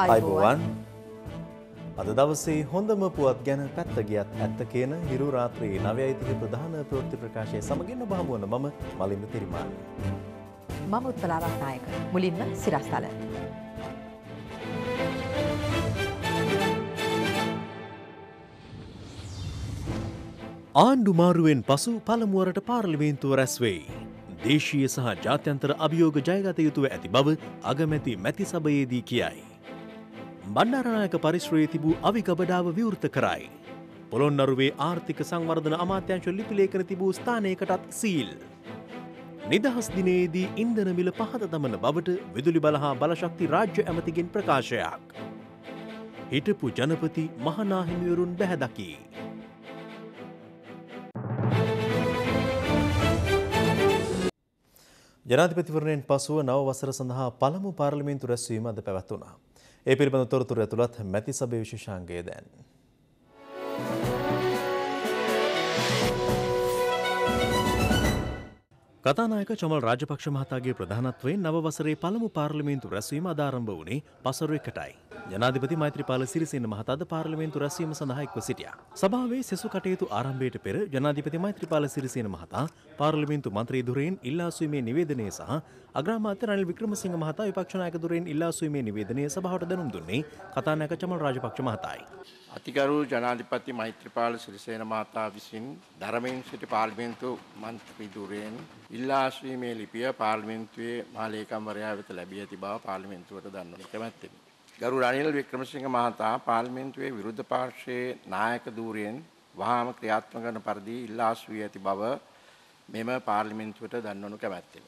අයිබුවන් අද දවසේ හොඳම පුවත් ගැන පැත්ත ගියත් ඇත්ත කියන හිරු රාත්‍රී නවයයිතික ප්‍රධාන ප්‍රෘත්ති ප්‍රකාශය සමගින් බහමුවන මම මලින්ද තිරිමාන්න. මම උත්පලාරක්නායක මුලින්ම සිරස්ථල. ආණ්ඩු මාරුවෙන් පසු පළමුුවරට පාර්ලිමේන්තුව රැස්වෙයි. දේශීය සහ ජාත්‍යන්තර අභියෝග ජයගත යුතුව ඇති බව අගමැති මැති සභයේදී කියයි. බණ්ඩාරනායක පරිශ්‍රයේ තිබූ අවිගබඩාව විවෘත කරයි. පොළොන්නරුවේ ආර්ථික සංවර්ධන අමාත්‍යංශ ලිපිලේඛන තිබූ ස්ථානයකටත් සීල්. නිදහස් දිනයේදී ඉන්ධන මිල පහත දමන බවට විදුලි බල හා බලශක්ති රාජ්‍ය ඇමතිගෙන් ප්‍රකාශයක්. හිටපු ජනපති මහනාහිමිවරුන් බැහැදකී. ජනාධිපතිවරණයෙන් පසුව නව වසර සඳහා පළමු පාර්ලිමේන්තු රැස්වීම අද පැවැත්වුණා. ඒ පිළිබඳ තොරතුර ඇතුළත් මැති සභේ විශේෂාංගය දැන්. කතානායක චොමල් රාජපක්ෂ මහතාගේ ප්‍රධානත්වයෙන් නව වසරේ පළමු පාර්ලිමේන්තු රැස්වීම අදාරම්භ වුණේ පසරු එකටයි. ජනාධිපති මෛත්‍රීපාල සිරිසේන මහතාද පාර්ලිමේන්තු රැස්වීම සඳහා එක්ව සිටියා. සභාවේ සෙසු කටයුතු ආරම්භයට පෙර ජනාධිපති මෛත්‍රීපාල සිරිසේන මහතා පාර්ලිමේන්තු මන්ත්‍රී ධුරයෙන් ඉල්ලාසුීමේ නිවේදනය සහ අග්‍රාමාත්‍ය රනිල් වික්‍රමසිංහ මහතා විපක්ෂ නායක ධුරයෙන් ඉල්ලාසුීමේ නිවේදනය සභාවට දැනුම් දුන්නේ කතානායක චමල් රාජපක්ෂ මහතායි. අතිගරු ජනාධිපති මෛත්‍රීපාල සිරිසේන මහතා විසින් ධර්මයෙන් සිට පාර්ලිමේන්තු මන්ත්‍රී ධුරයෙන් ඉල්ලාසුීමේ ලිපිය පාර්ලිමේන්තුවේ මහලේකම්වරයා වෙත ලැබී ඇති බව පාර්ලිමේන්තුවට දන්වන්න කැමැත්තෙමි. ගරු රනිල් වික්‍රමසිංහ මහතා පාර්ලිමේන්තුවේ විරුද්ධ පාර්ශ්වයේ නායක ධූරයෙන් වහාම ක්‍රියාත්මක කරන පරිදි ඉල්ලාස් වී ඇති බව මෙම පාර්ලිමේන්තුවට දන්වනු කැමැත්තෙමි.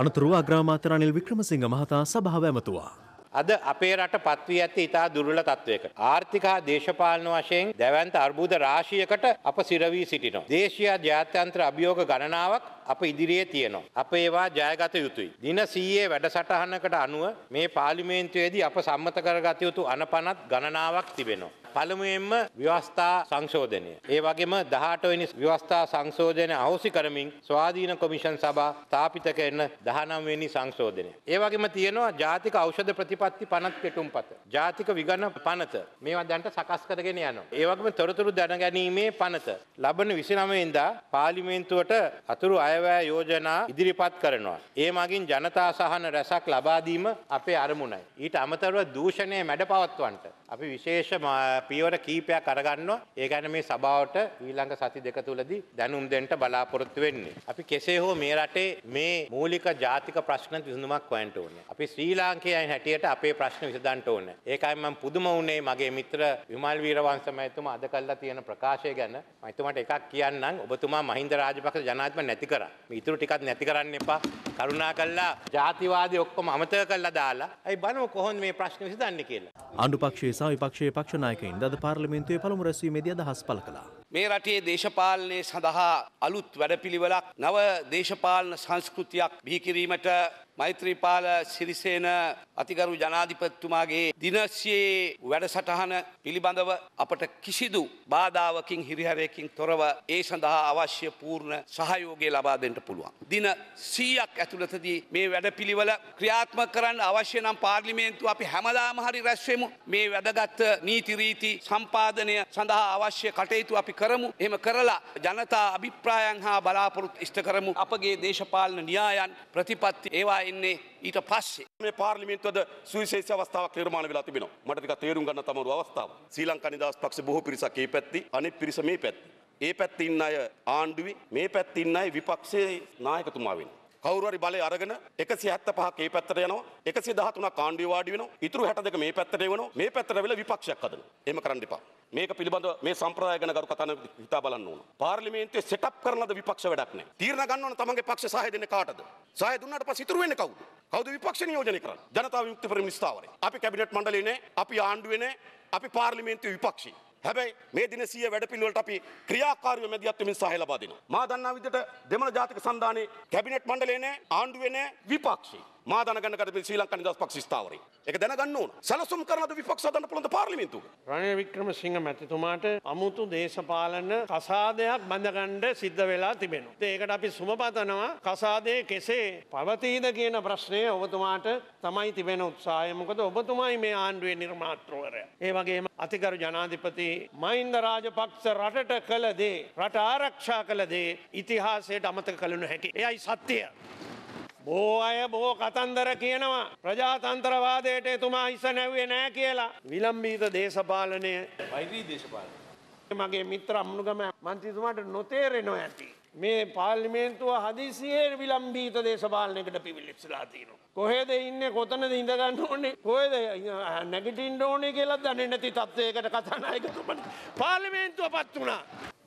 අනතුරුව අග්‍රාමාත්‍ය රනිල් වික්‍රමසිංහ මහතා සභාව ඇමතුවා. අද අපේ රට පත්වී ඇති ඉතා දුර්ල තත්වයක. ආර්ථික හා දේශපාලන වශයෙන් දැවන්ත අර්බුද රාශියකට අප සිරවී සිටිනවා. දේශයා ජාත්‍යන්ත්‍ර අභියෝග ගණනාවක් අප ඉදිරියේ තියෙනවා. අප ඒවා ජයගත යුතුයි. දින 100 වැඩසටහනකට අනුව මේ පාර්ලිමේන්තුවේදී අප සම්මත කරගත යුතු අනපනත් ගණනාවක් තිබෙනවා. පළමුවෙන්ම ව්‍යවස්ථා සංශෝධනය. ඒ වගේම 18 වෙනි ව්‍යවස්ථා සංශෝධනය අහෝසි කරමින් ස්වාධීන කොමිෂන් සභා ස්ථාපිත කරන 19 වෙනි සංශෝධනය. ඒ වගේම තියෙනවා ජාතික ඖෂධ ප්‍රතිපත්ති පනත් පෙටුම්පත. ජාතික විගණන පනත. මේවා දැන්ට සකස් කරගෙන යනවා. ඒ වගේම තොරතුරු දැනගැනීමේ පනත. ලබන 29 වෙනිදා පාර්ලිමේන්තුවට අතුරු අයවැය යෝජනා ඉදිරිපත් කරනවා. ඒ මගින් ජනතා සහන රැසක් ලබා දීම අපේ අරමුණයි. ඊට අමතරව දූෂණය මැඩ පවත්වන්නට අපි විශේෂ පියවර කීපයක් අරගන්නවා. ඒ ගැන මේ සභාවට ඊළඟ සති දෙක තුලදී දැනුම් දෙන්න බලාපොරොත්තු වෙන්නේ. අපි කෙසේ හෝ මේ රටේ මේ මූලික ජාතික ප්‍රශ්න විසඳුමක් හොයන්න ඕනේ. අපි ශ්‍රී ලාංකේයන් හැටියට අපේ ප්‍රශ්න විසඳන්න ඕනේ. ඒකයි මම පුදුම වුණේ මගේ මිත්‍ර විමල් වීරවංශ මහත්මයා අද කළා තියෙන ප්‍රකාශය ගැන. මම එතුමාට එකක් කියන්නම්. ඔබතුමා මහින්ද රාජපක්ෂ ජනාධිපති නැති කරා. මේ ඉතුරු ටිකක් නැති කරන්න එපා. කරුණා කළා ජාතිවාදී ඔක්කොම අමතක කළා දාලා. අයි බලමු කොහොමද මේ ප්‍රශ්න විසඳන්නේ කියලා. ආණ්ඩුපක්ෂයේ සහ විපක්ෂයේ පක්ෂ නායකයින් අද පාර්ලිමේන්තුවේ පළමු රැස්වීමේදී අදහස් පළ කළා. මේ රටේ දේශපාලනය සඳහා අලුත් වැඩපිළිවෙලක් නව දේශපාලන සංස්කෘතියක් බිහිකිරීමට මෛත්‍රීපාල සිරිසේන අතිගරු ජනාධිපතිතුමාගේ දිනස්යේ වැඩසටහන පිළිබඳව අපට කිසිදු බාධාවකින් හිරිහැරයකින් තොරව ඒ සඳහා අවශ්‍ය පූර්ණ සහයෝගය ලබා දෙන්න පුළුවන්. දින සීයක් ඇතුළතදී මේ වැඩපිළිවෙල ක්‍රියාත්ම කරන්න අවශ්‍ය නම් පාර්ලිමේන්තු අපි හැමදාම හරි රැස්වමු මේ වැදගත් නීතිරීති සම්පාදනය සඳහා අවශ්‍ය කටයුතු අපි කරමු එහෙම කරලා ජනතා අභිප්‍රායන් හා බලාපොරොත් ඉෂ්ට කරමු අපගේ දේශපාලන න්‍යායන් ප්‍රතිපත්ති ඒවා එන්නේ ඊට පස්සේ මේ පාර්ලිමේන්තුවද සුවිශේෂ අවස්ථාවක් නිර්මාණය වෙලා තිබෙනවා මට ටිකක් තේරුම් ගන්න තමරු අවස්ථාව ශ්‍රී ලංකා නිදහස් පක්ෂ බොහෝ පිරිසක් ඒ පැත්ති අනිත් පිරිස මේ පැත්ති ඒ පැත්තින් අය ආණ්ඩුවේ මේ පැත්තින් අය විපක්ෂයේ නායකතුමා වෙනවා කවරුවරි බලය අරගෙන එකසි ඇත්ත පහ ඒ පැත්තර යන එකසි දහතුන කාණ්ඩි වාඩි වෙන ඉතුරු හැටක මේ පැත්තර වන මේ පැත්තර වෙල විපක්ෂයක් අදන එම කරන්නපා මේක පිළිබඳ මේ සම්ප්‍රදාය ගැන කරු කතන හිතා බලන්න ඕන. පාර්ලිමේන්තුවේ සෙටප් කරනද විපක්ෂ වැඩක් නැහැ. තීරණ ගන්න ඕන තමන්ගේ පක්ෂ සහය දෙන්නේ කාටද? සහය දුන්නාට පස්සේ ඉතුරු වෙන්නේ කවුද? කවුද විපක්ෂ නියෝජනය කරන්නේ? ජනතා විමුක්ති පෙරමුණ ස්ථාවරය. අපි කැබිනට් මණ්ඩලේ නැහැ. අපි ආණ්ඩුවේ නැහැ. අපි පාර්ලිමේන්තුවේ විපක්ෂී. හැබැයි මේ දිනසිය වැඩපිළිවෙලට අපි ක්‍රියාකාරීව මැදිහත් වෙමින් සහාය ලබා දෙනවා. මා දන්නා විදිහට දෙමළ ජාතික සන්ධානයේ කැබිනට් මණ්ඩලය නෑ ආණ්ඩුවේ නෑ විපක්ෂේ මා දැනගන්න කට මේ ශ්‍රී ලංකා නිදහස් පක්ෂ ස්ථාවරේ. ඒක දැනගන්න ඕන. සැලසුම් කරනද විපක්ෂ හදන්න පුළුවන් පාර්ලිමේන්තුව. රනිල් වික්‍රමසිංහ මැතිතුමාට අමුතු දේශපාලන කසාදයක් බඳගන්න සිද්ධ වෙලා තිබෙනවා. ඒකට අපි සුබපතනවා කසාදේ කෙසේ පවතීද කියන ප්‍රශ්නය ඔබතුමාට තමයි තිබෙන උත්සාහය. මොකද ඔබතුමයි මේ ආණ්ඩුවේ නිර්මාත්‍රවරයා. ඒ වගේම අතිකරු ජනාධිපති මහින්ද රාජපක්ෂ රටට කළ දේ රට ආරක්ෂා කළ දේ ඉතිහාසයට අමතක කළ නොහැකි. එයයි සත්‍යය. බෝ අය බෝ කතන්දර කියනවා ප්‍රජාතන්ත්‍රවාදයට එතුමා හිස නැව්වේ නෑ කියලා විලම්බීත දේශපාලනය වෛරී දේශපාලන මගේ මිත්‍ර අමුණුගම මන්තිතුමාට නොතේරෙනවා ඇති. මේ පාර්ලිමේන්තුව හදිසියේ විලම්බීත දේශපාලනයකට පිවිලිප්සලා තියෙනවා. කොහෙද ඉන්න කොතන ඉඳගන්න ඕනේ කොයද නැගිටින් ඕනේ කියලා දන්නේ නැති තත්ත්වයකට කතානායකතුමන් පාර්ලිමේන්තුව පත් වුණා.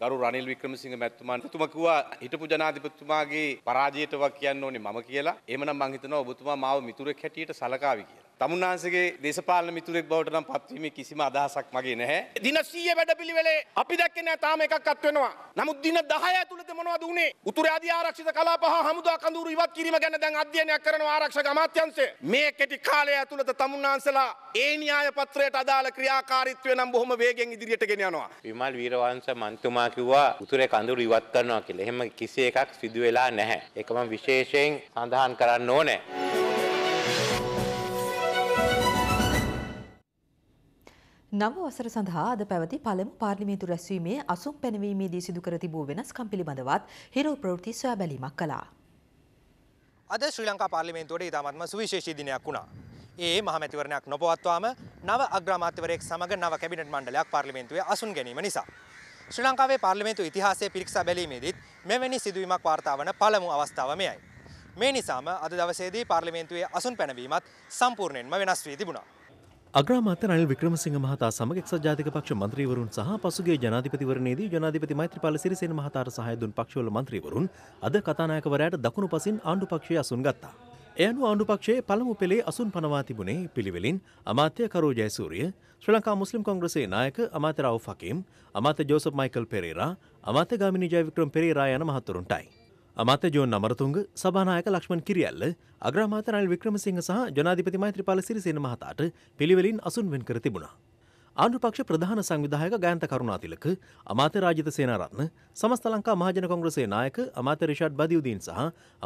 ගරු රනිල් වික්‍රමසිංහ මැතිතුමන් තුමා කිව්වා හිටපු ජනාධිපතිතුමාගේ පරාජයට වක් කියන්න ඕනේ මම කියලා. එහෙමනම් මං හිතනවා ඔබතුමා මාව මිතුරෙක් හැටියට සලකාවි කියලා. තමුන්නාන්සගේ දේශපාලන මිතුරෙක් බවට නම් පත්වීමේ කිසිම අදහසක් මගේ නැහැ. දින 100 වැඩපිළිවෙලේ අපි දැක්කේ නැහැ තාම එකක්වත් වෙනවා. නමුත් දින 10 ඇතුළත මොනවද උනේ? උතුරු ආදී ආරක්ෂිත කලාප හා හමුදා කඳවුරු ඉවත් කිරීම ගැන දැන් අධ්‍යයනයක් කරනවා ආරක්ෂක අමාත්‍යංශය. මේ කෙටි කාලය ඇතුළත තමුන්නාන්සලා ඒ න්‍යාය පත්‍රයට අදාළ ක්‍රියාකාරීත්වය නම් බොහොම වේගෙන් ඉදිරියට ගෙන යනවා. විමල් වීරවංශ මන්තුමා කිව්වා උතුරේ කඳවුරු ඉවත් කරනවා කියලා. එහෙම කිසි එකක් සිදු වෙලා නැහැ. ඒක මම විශේෂයෙන් සඳහන් කරන්න ඕනේ. නව වසර සඳහා අද පැවති පළමු පාර්ලිමේන්තු රැස්වීමේ අසුම් පැනවීමේදී සිදු කර තිබූ වෙනස්කම් පිළිබඳවත් හිරෝ ප්‍රවෘත්ති සොයා බැලීමක් කළා. අද ශ්‍රී ලංකා පාර්ලිමේන්තුවට ඉතාමත්ම සුවිශේෂී දිනයක් වුණා. ඒ මහමැතිවරණයක් නොපවත්වාම නව අග්‍රාමාත්‍යවරයෙක් සමග නව කැබිනට් මණ්ඩලයක් පාර්ලිමේන්තුවේ අසුන් ගැනීම නිසා. ශ්‍රී ලංකාවේ පාර්ලිමේන්තු ඉතිහාසය පිරික්සා බැලීමේදීත් මෙවැනි සිදුවීමක් වාර්තා වන පළමු අවස්ථාව මෙයයි. මේ නිසාම අද දවසේදී පාර්ලිමේන්තුවේ අසුන් පැනවීමත් සම්පූර්ණයෙන්ම වෙනස් වී තිබුණා. අග්‍රාමාත්‍ය රනිල් වික්‍රමසිංහ මහතා සමග එක්සත් ජාතික පක්ෂ මන්ත්‍රීවරුන් සහ පසුගිය ජනාධිපතිවරණයේදී ජනාධිපති මෛත්‍රීපාල සිරිසේන මහතාට සහාය දුන් පක්ෂවල මන්ත්‍රීවරුන් අද කතානායකවරයාට දකුණු පසින් ආණ්ඩු පක්ෂයේ අසුන් ගත්තා. එයනු ආණ්ඩුපක්ෂයේ පළමු පෙළේ අසුන් පනවා තිබුණේ පිළිවෙලින් අමාත්‍ය කරෝ ජයසූරිය ශ්‍රී ලංකා මුස්ලිම් කොංග්‍රසේ නායක අමාත්‍ය රව් ෆකීම් අමාත්‍ය ජෝසප් මයිකල් පෙරේරා අමාත්‍ය ගාමිණී ජයවික්‍රම පෙරේරා යන මහතුරුන්ටයි අමාත්‍ය ජෝන් අමරතුංග සභානායක ලක්ෂ්මන් කිරියල්ල අග්‍රාමාත්‍ය රනිල් වික්‍රමසිංහ සහ ජනාධිපති මෛත්‍රීපාල සිරිසේන මහතාට පිළිවෙලින් අසුන්වෙන් කර තිබුණා. ආණ්ඩුපක්ෂ ප්‍රධාන සංවිධායක ගායන්ත කරුණාතිලක අමාත්‍ය රාජිත සේනාරත්න සමස්ත ලංකා මහජන කොංග්‍රසයේ නායක අමාත්‍ය රිෂාඩ් බදියුදීන් සහ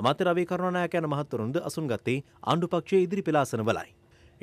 අමාත්‍ය රවී කරුණානායක යන මහත්වරුන්ද අසුන් ගත්තේ ආණ්ඩුපක්ෂයේ ඉදිරි පෙළ ආසනවලයි.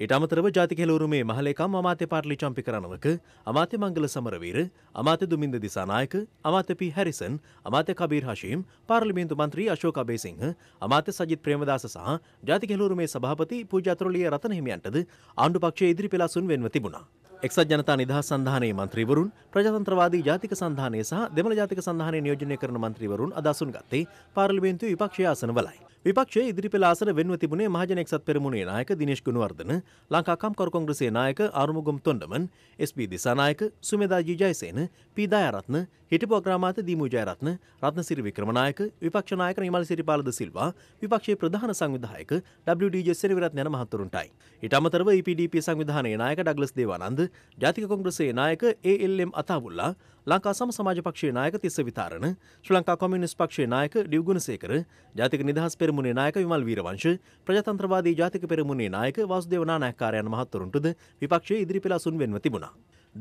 ඊට අමතරව ජාතික හෙළවරුමේ මහලේකම් අමාත්‍ය පාර්ලි චම්පි කරනවක අමාත්‍ය මංගල සමරවීර අමාත්‍ය දුමින්ද දිසානායක අමාත්‍ය පී හැරිසන් අමාත්‍ය කබීර් හෂීම් පාර්ලිමේන්තු මන්ත්‍රී අශෝක අබේසිංහ අමාත්‍ය සජිත් ප්‍රේමදාස සහ ජාතික හෙළවරුමේ සභාපති පූජාතරලිය රතන හිමියන්ටද ආණ්ඩු පක්ෂයේ ඉදිරි පෙළසුන් වෙන්ව තිබුණා. එක්සත් ජනතා නිදහස් සන්ධානයේ මන්ත්‍රීවරුන් ප්‍රජාතන්ත්‍රවාදී ජාතික සන්ධානය සහ දෙමළ ජාතික සන්ධානය නියෝජනය කරන මන්ත්‍රීවරුන් අදසුන් ගත්තේ පාර්ලිමේන්තු විපක්ෂ ආසනවලයි. විපක්ෂයේ ඉදිරි පෙළ ආසන වෙනුව තිබුණේ මහජන එක්සත් පෙරමුණේ නායක දිනේෂ් ගුණවර්ධන, ලංකා කම්කරු කොංග්‍රසයේ නායක Arumugam Thondaman, S B. Dissanayake, Sumedha G Jayasena, P Dayaratne, හිටපු අග්‍රාමාත්‍ය දීමු ජයරත්න, රත්නසිරි වික්‍රමනායක, විපක්ෂ නායක නිමල් සිරිපාලද සිල්වා, විපක්ෂයේ ප්‍රධාන සංවිධායක ඩබ්ලිව්.ඩී. ජෙසරිවිරත්න යන මහතුරුන්ටයි. ඊට අමතරව EPDP සංවිධානයේ නායක ඩග්ලස් දේවානන්ද, ජාතික කොංග්‍රසයේ නායක ALM අතාබුල්ලා ලංකා සම සමාජ පක්ෂයේ නායක තිස්ස විතාරණ ශ්‍රී ලංකා කොමියුනිස්ට් පක්ෂයේ නායක ඩිව් ගුණසේකර ජාතික නිදහස් පෙරමුණේ නායක විමල් වීරවංශ ප්‍රජාතන්ත්‍රවාදී ජාතික පෙරමුණේ නායක වාසුදේව නානායක්කාරයන් මහත්වරුන්ටද විපක්ෂයේ ඉදිරි පෙළ සුන්වෙන්ව තිබුණා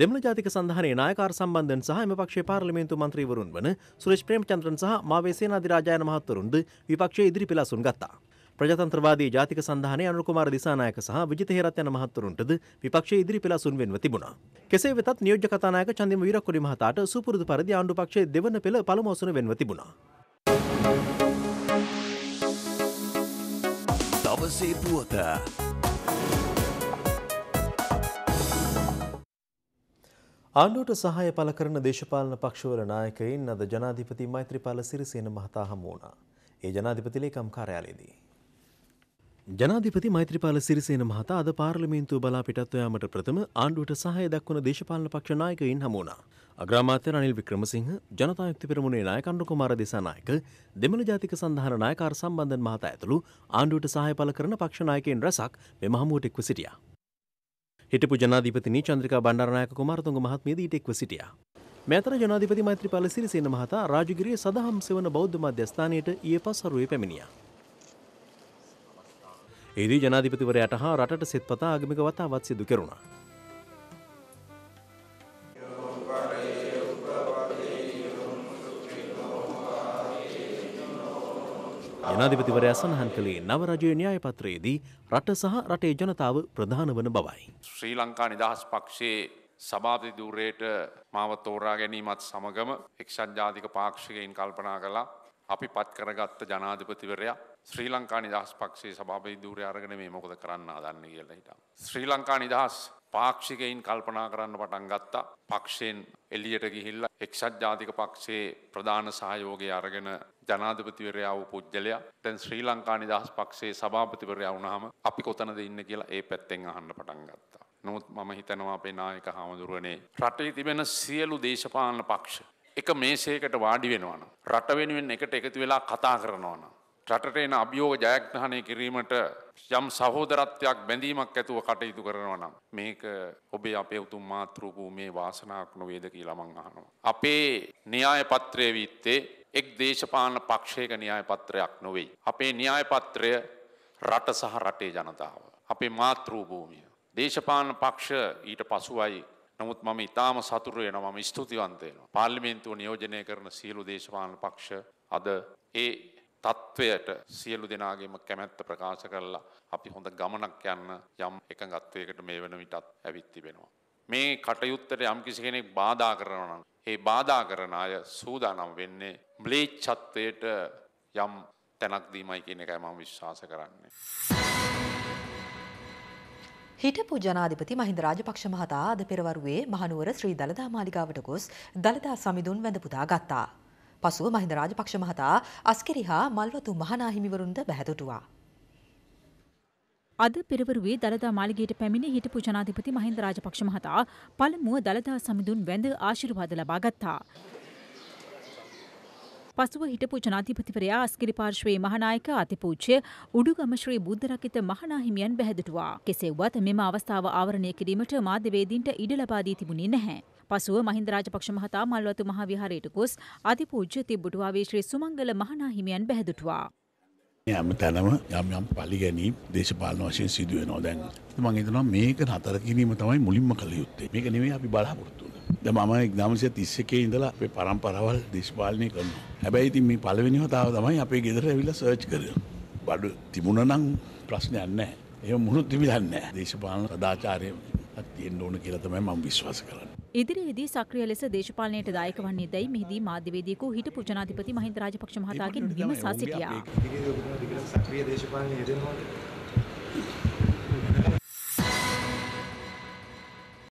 දෙමළ ජාතික සන්ධානයේ නායකාර සම්බන්ධයෙන් සහ එම පක්ෂයේ පාර්ලිමේන්තු මන්ත්‍රීවරුන් වන සුරේෂ් ප්‍රේමචන්ද්‍රන් සහ මාවේ සේනාධිරාජයන මහත්වරුන්ද විපක්ෂයේ ඉදිරි පෙළ සුන් ගත්තා ප්‍රජාතන්ත්‍රවාදී ජාතික සන්ධානයේ අනුර කුමාර දිසානායක සහ විජිත හේරත්යන මහත්වරුන්ටද විපක්ෂයේ ඉදිරි පෙළසුන් වෙන්ව තිබුණා. කෙසේ වෙතත් නියෝජ්‍ය කතානායක චන්දිම වීරක්කොඩි මහතාට සුපුරුදු පරිදි ආණ්ඩු පක්ෂයේ දෙවන පෙළ පළමු ඔසුන වෙන්ව තිබුණා. දවසේ පුවත ආණ්ඩුවට සහාය පළ කරන දේශපාලන පක්ෂවල නායකයින් අද ජනාධිපති මෛත්‍රීපාල සිරිසේන මහතා හමු වුණා. ඒ ජනාධිපති ලේකම් කාර්යාලයේදී ජනාධිපති මෛත්‍රපාල සිරිසේන මහතා අද පාර්ලිමේන්තුව බලා පිටත්වයාමට ප්‍රථම ආණ්ඩුවට සහය දක්වන දේශපාලන පක්ෂ නායකයින් හමුණා. අග්‍රාමාත්‍ය රනිල් වික්‍රමසිංහ ජනතායුක්ති පෙරමුණේ නායක අනුර කුමාර දිසානායක දෙමළ ජාතික සන්ධාන නායකාර සම්බන්ධන් මහතා ඇතුළු ආණ්ඩුවට සහය පළ කරන පක්ෂ නායකයින් රැසක් මෙම හමුවට එක්ව සිටියා. හිටපු ජනාධිපතිනි චන්ද්‍රිකා බණ්ඩාරනායක කුමාරතුංග මහත්මියද ඊට එක්ව සිටියා. මෙතර ජනාධිපති මෛත්‍රීපාල සිරිසේන මහතා රාජගිරිය සදහම් සෙවන බෞද්ධ මධ්‍යස්ථානයට ඊයේ පස්වරුවේ පැමිණියා. එදී ජනාධිපතිවරයට හා රටට සෙත්පතා ආගමික වතාවත් සිදු කෙරුණා. ජනාධිපතිවරයා සඳහන් කළේ නව රජය න්‍යායපත්‍රයේදී රට සහ රටේ ජනතාව ප්‍රධාන වන බවයි. ශ්‍රී ලංකා නිදහස් පක්ෂයේ සභාපති ධූරයට මාව තෝරා ගැනීමත් සමගම එක්සත් ජාතික පාක්ෂිකයින් කල්පනා කළා අපි පත් කරගත්ත ජනාධිපතිවරයා ශ්‍රී ලංකා නිදහස් පක්ෂේ සභාපති ධූරය අරගෙන මේ මොකද කරන්න හදන්නේ කියලා හිතා. ශ්‍රී ලංකා නිදහස් පාක්ෂිකයින් කල්පනා කරන්න පටන් ගත්තා. පක්ෂයෙන් එළියට ගිහිල්ලා එක්සත් ජාතික පක්ෂයේ ප්‍රධාන සහයෝගය අරගෙන ජනාධිපතිවරයා වූ පුද්ගලයා දැන් ශ්‍රී ලංකා නිදහස් පක්ෂයේ සභාපතිවරයා වුණාම අපි කොතනද ඉන්නේ කියලා ඒ පැත්තෙන් අහන්න පටන් ගත්තා. නමුත් මම හිතනවා අපේ නායක හාමුදුරුවනේ රටේ තිබෙන සියලු දේශපාලන පක්ෂ එක මේසයකට වාඩි වෙනවා නම් රට වෙනුවෙන් එකට එකතු වෙලා කතා කරනවා නම් රටට එන අභියෝග ජයග්‍රහණය කිරීමට යම් සහෝදරත්වයක් බැඳීමක් ඇතුව කටයුතු කරනවා නම් මේක ඔබේ අපේ උතුම් මාතෘභූමියේ වාසනාවක් නොවේද කියලා මං අහනවා. අපේ න්‍යාය පත්‍රයේ විත්තේ එක් දේශපාලන පක්ෂයක න්‍යාය පත්‍රයක් නොවේ. අපේ න්‍යාය පත්‍රය රට සහ රටේ ජනතාව. අපේ මාතෘභූමිය. දේශපාලන පක්ෂ ඊට පසුවයි නමුත් මම ඉතාම සතුරු වෙනවා මම ස්තුතිවන්ත වෙනවා පාර්ලිමේන්තුව නියෝජනය කරන සියලු දේශපාලන පක්ෂ අද ඒ තත්ත්වයට සියලු දෙනාගේම කැමැත්ත ප්‍රකාශ කරලා අපි හොඳ ගමනක් යන්න යම් එකඟත්වයකට මේ වෙන විටත් ඇවිත් තිබෙනවා. මේ කටයුත්තට යම් කිසි කෙනෙක් බාධා කරනවා නම් ඒ බාධා කරන අය සූදානම් වෙන්නේ ම්ලේච්ඡත්වයට යම් තැනක් දීමයි කියන එකයි මම විශ්වාස කරන්නේ. හිටපු ජනාධිපති මහින්ද රාජපක්ෂ මහතා අද පෙරවරුවේ මහනුවර ශ්‍රී දළදා මාලිගාවට ගොස් දළදා සමිඳුන් වැඳ පුදා ගත්තා. පසුව මහින්ද රාජපක්ෂ මහතා අස්කෙරි හා මල්වතු මහනාහිමිවරුන්ද බැහැදුටුවා. අද පෙරවරුවේ දළදා මාලිගයට පැමිණි හිටපු ජනාධිපති මහින්ද රාජපක්ෂ මහතා පළමුව දළදා සමිඳුන් වැඳ ආශිර්වාද ලබා ගත්තා. පසුව හිටපු ජනාධිපතිවරයා අස්කිරි පාර්ශ්වයේ මහනායක අතිපූජ්‍ය උඩුගම ශ්‍රී බුද්ධරකිත මහනාහිමියන් බැහැදුටුවා. කෙසේ වුවත් මෙම අවස්ථාව ආවරණය කිරීමට මාධ්‍යවේදීන්ට ඉඩ ලබා දී තිබුණේ නැහැ. පසුව මහින්ද රාජපක්ෂ මහතා මල්වතු මහ විහාරයට ගොස් අතිපූජ්‍ය තිබ්බටුවාවේ ශ්‍රී සුමංගල මහනාහිමියන් බැහැදුටුවා. යම තැනම යම් යම් පලිගැනීම් දේශපාලන වශයෙන් සිදුවෙනවා දැන්. මම හිතනවා මේක නතර කිරීම තමයි මුලින්ම කළ යුත්තේ. මේක නෙමෙයි අපි බලාපොරොත්තු වෙන්නේ. දැන් මම 1931 ඉඳලා අපේ પરම්පරාවල් දේශපාලනය කරනවා. හැබැයි ඉතින් මේ පළවෙනි වතාව තමයි අපේ ගෙදර ඇවිල්ලා සර්ච් කරේ. බඩු තිබුණා නම් ප්‍රශ්නයක් නැහැ. එහෙම මුණුත් තිබිලා නැහැ. දේශපාලන සදාචාරය තියෙන්න ඕන කියලා තමයි මම විශ්වාස කරන්නේ. ඉදිරියේදී සක්‍රිය ලෙස දේශපාලනයට දායක වන්නේ දැයි මෙහිදී මාධ්‍යවේදියෙකු හිටපු ජනාධිපති මහින්ද රාජපක්ෂ මහතාගෙන් විමසා සිටියා.